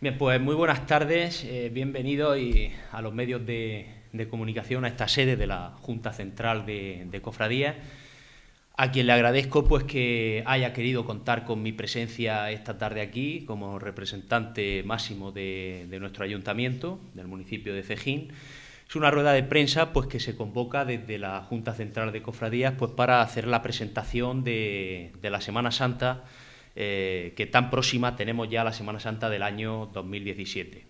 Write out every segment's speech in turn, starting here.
Bien, pues muy buenas tardes, eh, bienvenidos a los medios de, comunicación, a esta sede de la Junta Central de, Cofradías, a quien le agradezco pues que haya querido contar con mi presencia esta tarde aquí como representante máximo de, de nuestro ayuntamiento, del municipio de Cejín. Es una rueda de prensa pues que se convoca desde la Junta Central de Cofradías pues para hacer la presentación de la Semana Santa eh, que tan próxima tenemos ya la Semana Santa del año 2017.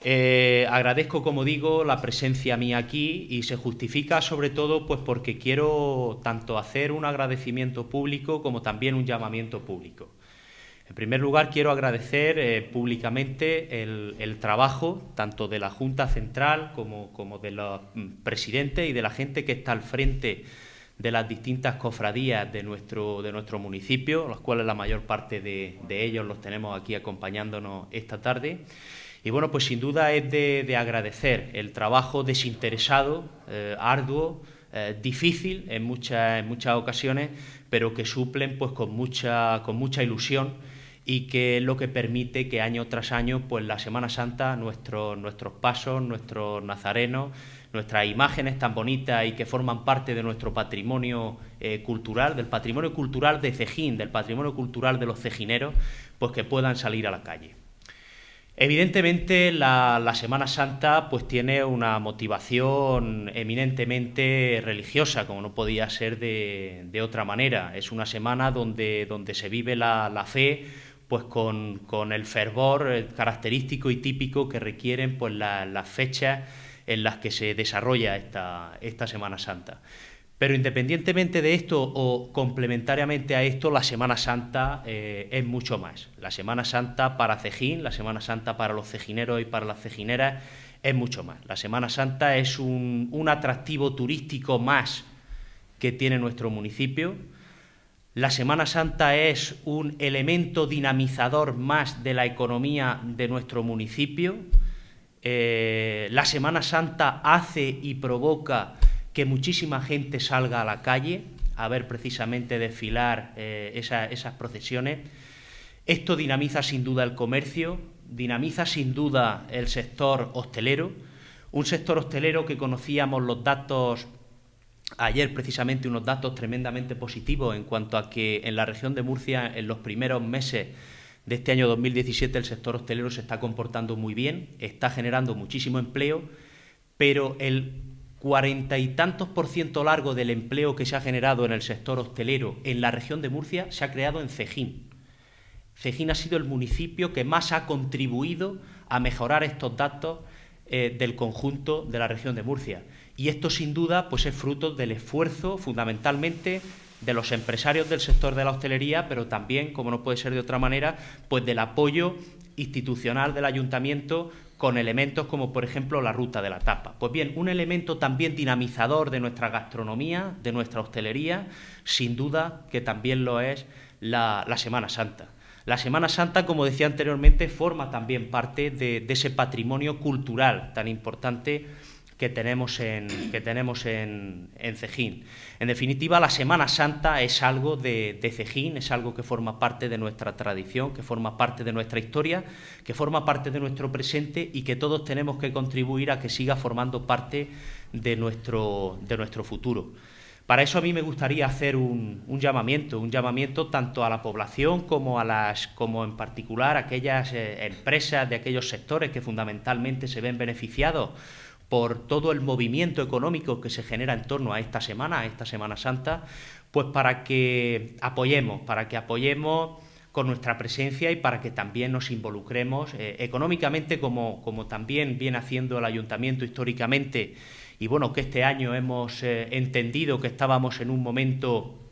Eh, agradezco, como digo, la presencia mía aquí y se justifica sobre todo pues, porque quiero tanto hacer un agradecimiento público como también un llamamiento público. En primer lugar, quiero agradecer eh, públicamente el, el, trabajo tanto de la Junta Central como, como de los mm, presidentes y de la gente que está al frente de las distintas cofradías de nuestro, de nuestro municipio, las cuales la mayor parte de, ellos los tenemos aquí acompañándonos esta tarde. Y bueno, pues sin duda es de, agradecer el trabajo desinteresado, eh, arduo, eh, difícil en muchas, en muchas ocasiones, pero que suplen pues con mucha, con mucha ilusión y que es lo que permite que año tras año, pues la Semana Santa, nuestros pasos, nuestros nazarenos, nuestras imágenes tan bonitas y que forman parte de nuestro patrimonio eh, cultural, del patrimonio cultural de Cejín, del patrimonio cultural de los cejineros, pues que puedan salir a la calle. Evidentemente la, Semana Santa pues tiene una motivación eminentemente religiosa, como no podía ser de, otra manera. Es una semana donde, donde se vive la, fe pues con, con, el fervor eh, característico y típico que requieren pues la, las fechas en las que se desarrolla esta, Semana Santa. Pero independientemente de esto o complementariamente a esto, la Semana Santa eh, es mucho más. La Semana Santa para Cejín, la Semana Santa para los cejineros y para las cejineras es mucho más. La Semana Santa es un, un atractivo turístico más que tiene nuestro municipio. La Semana Santa es un elemento dinamizador más de la economía de nuestro municipio. Eh, la Semana Santa hace y provoca que muchísima gente salga a la calle a ver precisamente desfilar eh, esas procesiones. Esto dinamiza sin duda el comercio, dinamiza sin duda el sector hostelero, un sector hostelero que conocíamos los datos ayer precisamente unos datos tremendamente positivos en cuanto a que en la región de Murcia en los primeros meses de este año 2017 el sector hostelero se está comportando muy bien, está generando muchísimo empleo, pero el cuarenta y tantos por ciento largo del empleo que se ha generado en el sector hostelero en la región de Murcia se ha creado en Cejín. Cejín ha sido el municipio que más ha contribuido a mejorar estos datos eh, del conjunto de la región de Murcia. Y esto, sin duda, pues es fruto del esfuerzo fundamentalmente de los empresarios del sector de la hostelería, pero también, como no puede ser de otra manera, pues del apoyo institucional del ayuntamiento con elementos como por ejemplo la ruta de la tapa. Pues bien, un elemento también dinamizador de nuestra gastronomía, de nuestra hostelería, sin duda que también lo es la, Semana Santa. La Semana Santa, como decía anteriormente, forma también parte de ese patrimonio cultural tan importante que tenemos en, que tenemos en, Cejín. En definitiva, la Semana Santa es algo de, Cejín, es algo que forma parte de nuestra tradición, que forma parte de nuestra historia, que forma parte de nuestro presente y que todos tenemos que contribuir a que siga formando parte de nuestro, de nuestro futuro. Para eso a mí me gustaría hacer un, llamamiento, un llamamiento tanto a la población como a las, como en particular a aquellas eh, empresas de aquellos sectores que fundamentalmente se ven beneficiados por todo el movimiento económico que se genera en torno a esta semana, a esta Semana Santa, pues para que apoyemos, para que apoyemos con nuestra presencia y para que también nos involucremos eh, económicamente, como, también viene haciendo el ayuntamiento históricamente, y bueno, que este año hemos eh, entendido que estábamos en un momento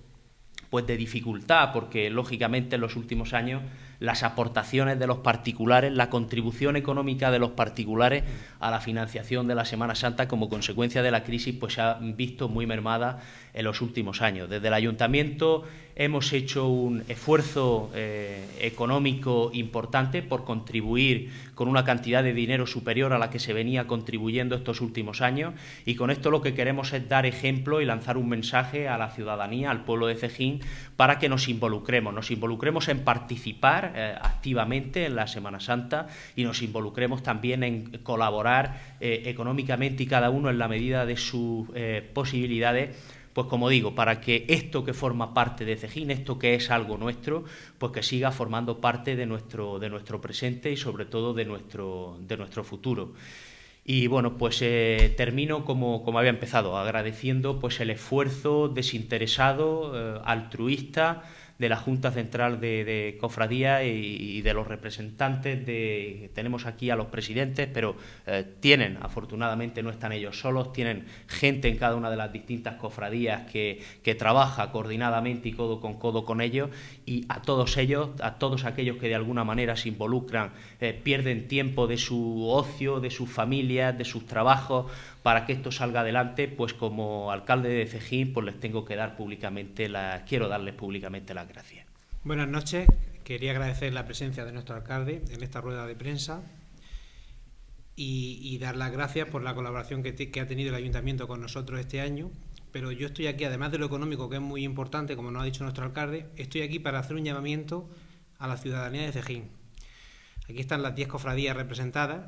pues de dificultad, porque lógicamente en los últimos años las aportaciones de los particulares, la contribución económica de los particulares a la financiación de la Semana Santa como consecuencia de la crisis, pues se ha visto muy mermada en los últimos años. Desde el ayuntamiento hemos hecho un esfuerzo eh, económico importante por contribuir con una cantidad de dinero superior a la que se venía contribuyendo estos últimos años y con esto lo que queremos es dar ejemplo y lanzar un mensaje a la ciudadanía, al pueblo de Cejín, para que nos involucremos, nos involucremos en participar eh, activamente en la Semana Santa y nos involucremos también en colaborar eh, económicamente y cada uno en la medida de sus eh, posibilidades pues como digo, para que esto que forma parte de Cejín, esto que es algo nuestro, pues que siga formando parte de nuestro, de nuestro presente y sobre todo de nuestro, de nuestro futuro. Y bueno, pues termino como, había empezado, agradeciendo pues el esfuerzo desinteresado, altruista, de la Junta Central de, Cofradía y, de los representantes de tenemos aquí a los presidentes, pero eh, tienen, afortunadamente no están ellos solos, tienen gente en cada una de las distintas cofradías que, trabaja coordinadamente y codo con codo con ellos y a todos ellos, a todos aquellos que de alguna manera se involucran, eh, pierden tiempo de su ocio, de sus familias, de sus trabajos para que esto salga adelante, pues como alcalde de Cejín, pues les tengo que dar públicamente la quiero darles públicamente la gracias. Buenas noches. Quería agradecer la presencia de nuestro alcalde en esta rueda de prensa y, dar las gracias por la colaboración que, ha tenido el ayuntamiento con nosotros este año. Pero yo estoy aquí, además de lo económico, que es muy importante, como nos ha dicho nuestro alcalde, estoy aquí para hacer un llamamiento a la ciudadanía de Cejín. Aquí están las 10 cofradías representadas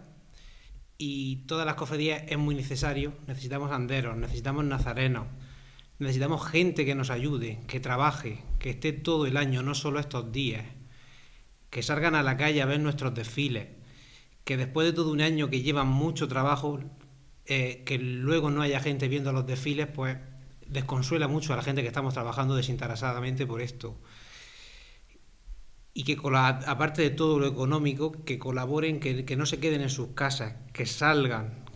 y todas las cofradías es muy necesario. Necesitamos anderos, necesitamos nazarenos, Necesitamos gente que nos ayude, que trabaje, que esté todo el año, no solo estos días, que salgan a la calle a ver nuestros desfiles, que después de todo un año que llevan mucho trabajo, eh, que luego no haya gente viendo los desfiles, pues desconsuela mucho a la gente que estamos trabajando desinteresadamente por esto. Y que aparte de todo lo económico, que colaboren, que no se queden en sus casas, que salgan,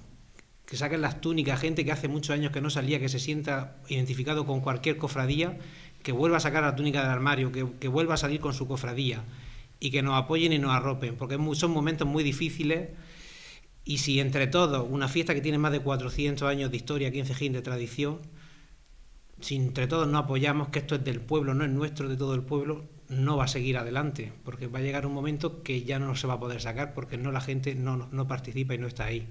que saquen las túnicas, gente que hace muchos años que no salía, que se sienta identificado con cualquier cofradía, que vuelva a sacar la túnica del armario, que, vuelva a salir con su cofradía y que nos apoyen y nos arropen, porque son momentos muy difíciles y si entre todos, una fiesta que tiene más de 400 años de historia, 15 gin de tradición, si entre todos no apoyamos que esto es del pueblo, no es nuestro, de todo el pueblo, no va a seguir adelante, porque va a llegar un momento que ya no se va a poder sacar, porque no la gente no participa y no está ahí.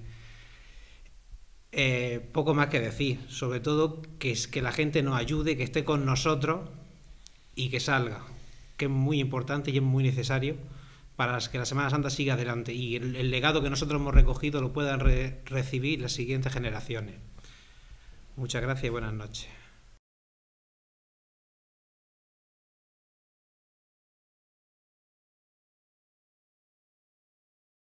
Eh, poco más que decir, sobre todo que es que la gente nos ayude, que esté con nosotros y que salga, que es muy importante y es muy necesario para que la Semana Santa siga adelante y el, legado que nosotros hemos recogido lo puedan recibir las siguientes generaciones. Muchas gracias y buenas noches.